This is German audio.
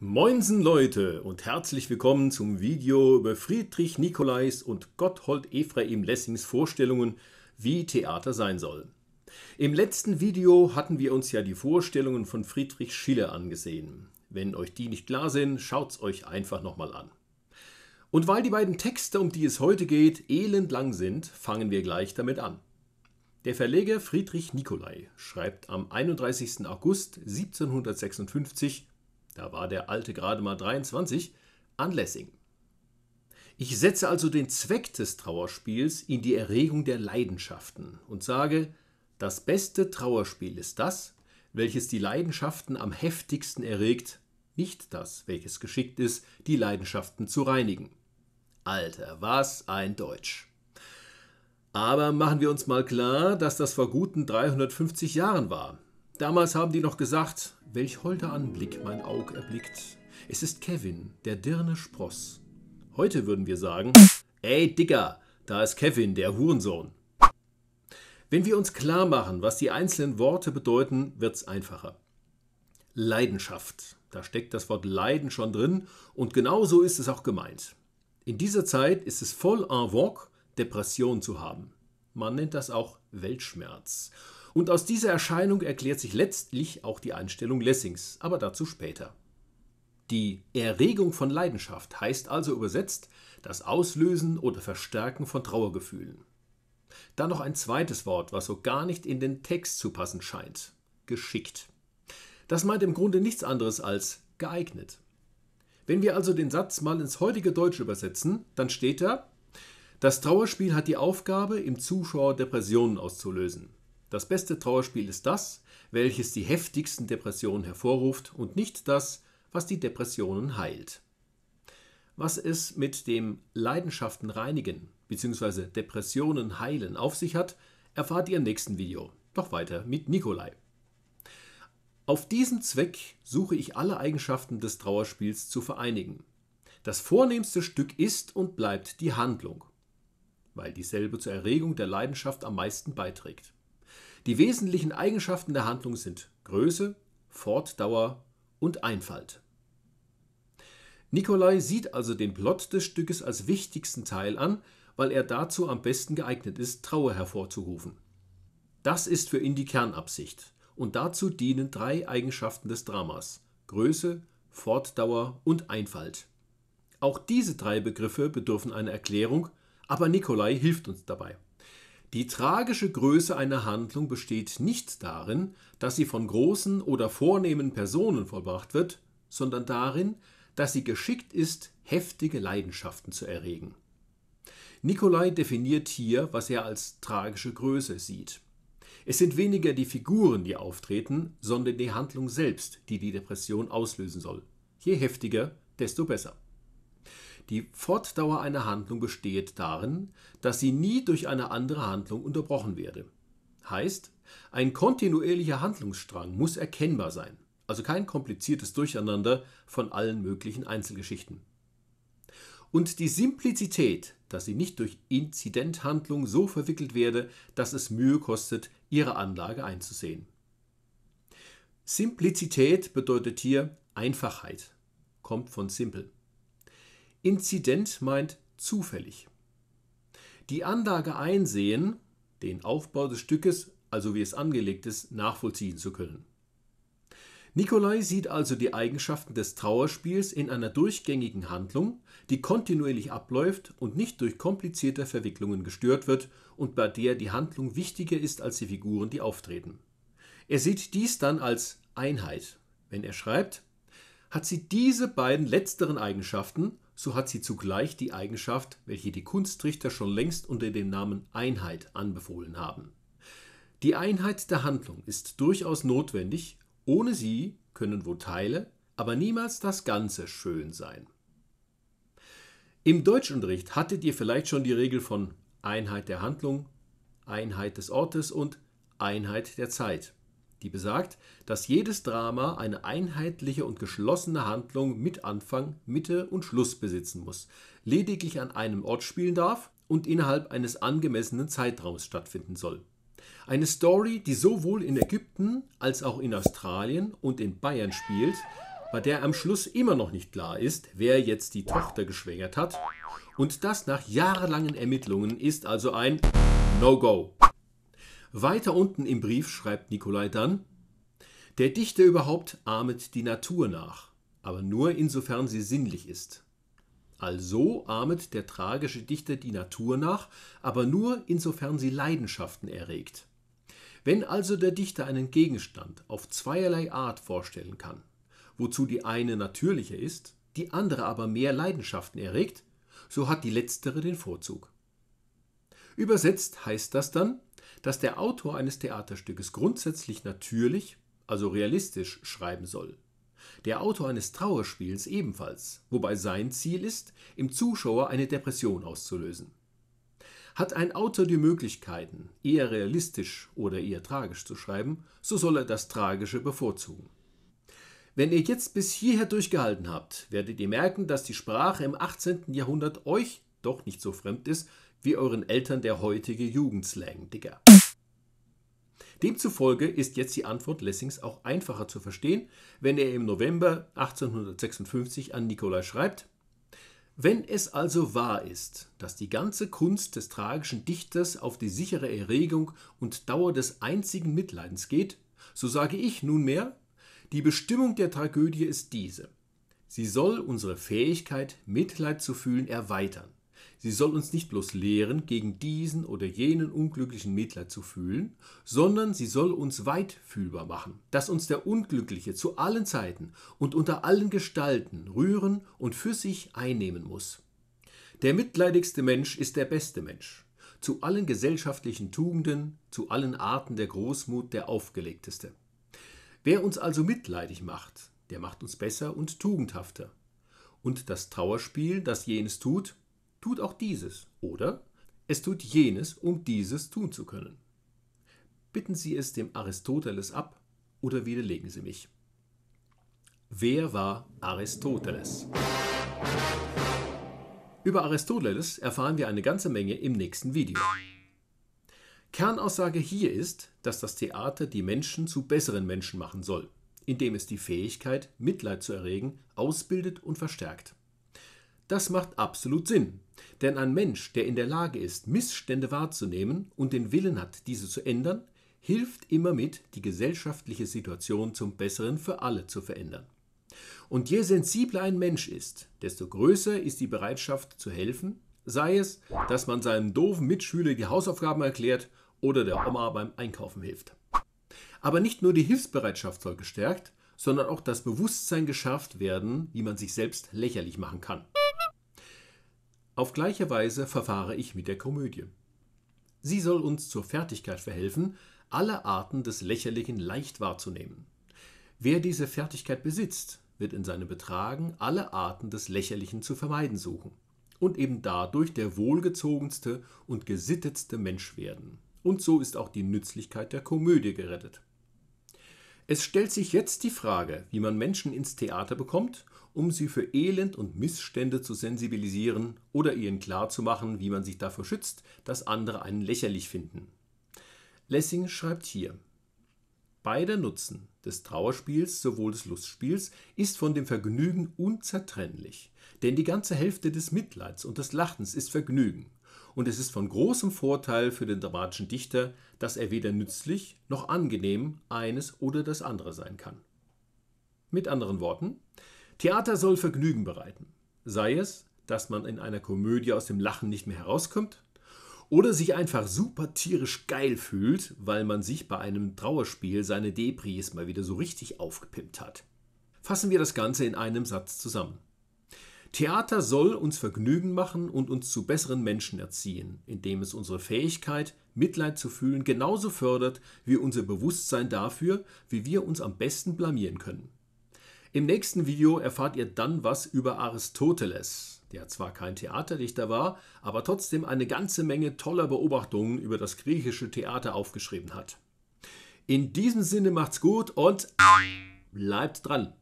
Moinsen Leute und herzlich willkommen zum Video über Friedrich Nicolais und Gotthold Ephraim Lessings Vorstellungen, wie Theater sein soll. Im letzten Video hatten wir uns ja die Vorstellungen von Friedrich Schiller angesehen. Wenn euch die nicht klar sind, schaut's euch einfach nochmal an. Und weil die beiden Texte, um die es heute geht, elendlang sind, fangen wir gleich damit an. Der Verleger Friedrich Nicolai schreibt am 31. August 1756 da war der Alte gerade mal 23, an Lessing. Ich setze also den Zweck des Trauerspiels in die Erregung der Leidenschaften und sage, das beste Trauerspiel ist das, welches die Leidenschaften am heftigsten erregt, nicht das, welches geschickt ist, die Leidenschaften zu reinigen. Alter, was ein Deutsch. Aber machen wir uns mal klar, dass das vor guten 350 Jahren war. Damals haben die noch gesagt, welch holder Anblick mein Aug erblickt. Es ist Kevin, der Dirne Spross. Heute würden wir sagen, ey Digger, da ist Kevin, der Hurensohn. Wenn wir uns klar machen, was die einzelnen Worte bedeuten, wird's einfacher. Leidenschaft. Da steckt das Wort Leiden schon drin und genau so ist es auch gemeint. In dieser Zeit ist es voll en vogue, Depression zu haben. Man nennt das auch Weltschmerz. Und aus dieser Erscheinung erklärt sich letztlich auch die Einstellung Lessings, aber dazu später. Die Erregung von Leidenschaft heißt also übersetzt das Auslösen oder Verstärken von Trauergefühlen. Dann noch ein zweites Wort, was so gar nicht in den Text zu passen scheint. Geschickt. Das meint im Grunde nichts anderes als geeignet. Wenn wir also den Satz mal ins heutige Deutsch übersetzen, dann steht da, das Trauerspiel hat die Aufgabe, im Zuschauer Depressionen auszulösen. Das beste Trauerspiel ist das, welches die heftigsten Depressionen hervorruft und nicht das, was die Depressionen heilt. Was es mit dem Leidenschaften reinigen bzw. Depressionen heilen auf sich hat, erfahrt ihr im nächsten Video. Doch weiter mit Nikolai. Auf diesen Zweck suche ich alle Eigenschaften des Trauerspiels zu vereinigen. Das vornehmste Stück ist und bleibt die Handlung, weil dieselbe zur Erregung der Leidenschaft am meisten beiträgt. Die wesentlichen Eigenschaften der Handlung sind Größe, Fortdauer und Einfalt. Nikolai sieht also den Plot des Stückes als wichtigsten Teil an, weil er dazu am besten geeignet ist, Trauer hervorzurufen. Das ist für ihn die Kernabsicht und dazu dienen drei Eigenschaften des Dramas Größe, Fortdauer und Einfalt. Auch diese drei Begriffe bedürfen einer Erklärung, aber Nikolai hilft uns dabei. Die tragische Größe einer Handlung besteht nicht darin, dass sie von großen oder vornehmen Personen vollbracht wird, sondern darin, dass sie geschickt ist, heftige Leidenschaften zu erregen. Nikolai definiert hier, was er als tragische Größe sieht. Es sind weniger die Figuren, die auftreten, sondern die Handlung selbst, die die Depression auslösen soll. Je heftiger, desto besser. Die Fortdauer einer Handlung besteht darin, dass sie nie durch eine andere Handlung unterbrochen werde. Heißt, ein kontinuierlicher Handlungsstrang muss erkennbar sein, also kein kompliziertes Durcheinander von allen möglichen Einzelgeschichten. Und die Simplizität, dass sie nicht durch Inzidenthandlung so verwickelt werde, dass es Mühe kostet, ihre Anlage einzusehen. Simplizität bedeutet hier Einfachheit, kommt von simpel. Inzident meint zufällig. Die Anlage einsehen, den Aufbau des Stückes, also wie es angelegt ist, nachvollziehen zu können. Nikolai sieht also die Eigenschaften des Trauerspiels in einer durchgängigen Handlung, die kontinuierlich abläuft und nicht durch komplizierte Verwicklungen gestört wird und bei der die Handlung wichtiger ist als die Figuren, die auftreten. Er sieht dies dann als Einheit. Wenn er schreibt, hat sie diese beiden letzteren Eigenschaften, so hat sie zugleich die Eigenschaft, welche die Kunstrichter schon längst unter dem Namen Einheit anbefohlen haben. Die Einheit der Handlung ist durchaus notwendig, ohne sie können wo Teile, aber niemals das Ganze schön sein. Im Deutschunterricht hattet ihr vielleicht schon die Regel von Einheit der Handlung, Einheit des Ortes und Einheit der Zeit die besagt, dass jedes Drama eine einheitliche und geschlossene Handlung mit Anfang, Mitte und Schluss besitzen muss, lediglich an einem Ort spielen darf und innerhalb eines angemessenen Zeitraums stattfinden soll. Eine Story, die sowohl in Ägypten als auch in Australien und in Bayern spielt, bei der am Schluss immer noch nicht klar ist, wer jetzt die Tochter geschwängert hat. Und das nach jahrelangen Ermittlungen ist also ein No-Go. Weiter unten im Brief schreibt Nikolai dann, der Dichter überhaupt ahmet die Natur nach, aber nur insofern sie sinnlich ist. Also ahmet der tragische Dichter die Natur nach, aber nur insofern sie Leidenschaften erregt. Wenn also der Dichter einen Gegenstand auf zweierlei Art vorstellen kann, wozu die eine natürlicher ist, die andere aber mehr Leidenschaften erregt, so hat die letztere den Vorzug. Übersetzt heißt das dann, dass der Autor eines Theaterstückes grundsätzlich natürlich, also realistisch, schreiben soll. Der Autor eines Trauerspiels ebenfalls, wobei sein Ziel ist, im Zuschauer eine Depression auszulösen. Hat ein Autor die Möglichkeiten, eher realistisch oder eher tragisch zu schreiben, so soll er das Tragische bevorzugen. Wenn ihr jetzt bis hierher durchgehalten habt, werdet ihr merken, dass die Sprache im 18. Jahrhundert euch doch nicht so fremd ist wie euren Eltern der heutige Jugendslang, Digga. Demzufolge ist jetzt die Antwort Lessings auch einfacher zu verstehen, wenn er im November 1856 an Nikolai schreibt, wenn es also wahr ist, dass die ganze Kunst des tragischen Dichters auf die sichere Erregung und Dauer des einzigen Mitleidens geht, so sage ich nunmehr, die Bestimmung der Tragödie ist diese. Sie soll unsere Fähigkeit, Mitleid zu fühlen, erweitern. Sie soll uns nicht bloß lehren, gegen diesen oder jenen unglücklichen Mittler zu fühlen, sondern sie soll uns weit fühlbar machen, dass uns der Unglückliche zu allen Zeiten und unter allen Gestalten rühren und für sich einnehmen muss. Der mitleidigste Mensch ist der beste Mensch, zu allen gesellschaftlichen Tugenden, zu allen Arten der Großmut der aufgelegteste. Wer uns also mitleidig macht, der macht uns besser und tugendhafter. Und das Trauerspiel, das jenes tut, tut auch dieses oder es tut jenes, um dieses tun zu können. Bitten Sie es dem Aristoteles ab oder widerlegen Sie mich. Wer war Aristoteles? Über Aristoteles erfahren wir eine ganze Menge im nächsten Video. Kernaussage hier ist, dass das Theater die Menschen zu besseren Menschen machen soll, indem es die Fähigkeit, Mitleid zu erregen, ausbildet und verstärkt. Das macht absolut Sinn. Denn ein Mensch, der in der Lage ist, Missstände wahrzunehmen und den Willen hat, diese zu ändern, hilft immer mit, die gesellschaftliche Situation zum Besseren für alle zu verändern. Und je sensibler ein Mensch ist, desto größer ist die Bereitschaft zu helfen, sei es, dass man seinem doofen Mitschüler die Hausaufgaben erklärt oder der Oma beim Einkaufen hilft. Aber nicht nur die Hilfsbereitschaft soll gestärkt, sondern auch das Bewusstsein geschärft werden, wie man sich selbst lächerlich machen kann. Auf gleiche Weise verfahre ich mit der Komödie. Sie soll uns zur Fertigkeit verhelfen, alle Arten des Lächerlichen leicht wahrzunehmen. Wer diese Fertigkeit besitzt, wird in seinem Betragen alle Arten des Lächerlichen zu vermeiden suchen und eben dadurch der wohlgezogenste und gesittetste Mensch werden. Und so ist auch die Nützlichkeit der Komödie gerettet. Es stellt sich jetzt die Frage, wie man Menschen ins Theater bekommt um sie für Elend und Missstände zu sensibilisieren oder ihnen klarzumachen, wie man sich davor schützt, dass andere einen lächerlich finden. Lessing schreibt hier, Beider Nutzen des Trauerspiels sowohl des Lustspiels ist von dem Vergnügen unzertrennlich, denn die ganze Hälfte des Mitleids und des Lachens ist Vergnügen, und es ist von großem Vorteil für den dramatischen Dichter, dass er weder nützlich noch angenehm eines oder das andere sein kann. Mit anderen Worten, Theater soll Vergnügen bereiten. Sei es, dass man in einer Komödie aus dem Lachen nicht mehr herauskommt oder sich einfach super tierisch geil fühlt, weil man sich bei einem Trauerspiel seine Debris mal wieder so richtig aufgepimpt hat. Fassen wir das Ganze in einem Satz zusammen. Theater soll uns Vergnügen machen und uns zu besseren Menschen erziehen, indem es unsere Fähigkeit, Mitleid zu fühlen, genauso fördert wie unser Bewusstsein dafür, wie wir uns am besten blamieren können. Im nächsten Video erfahrt ihr dann was über Aristoteles, der zwar kein Theaterdichter war, aber trotzdem eine ganze Menge toller Beobachtungen über das griechische Theater aufgeschrieben hat. In diesem Sinne macht's gut und bleibt dran!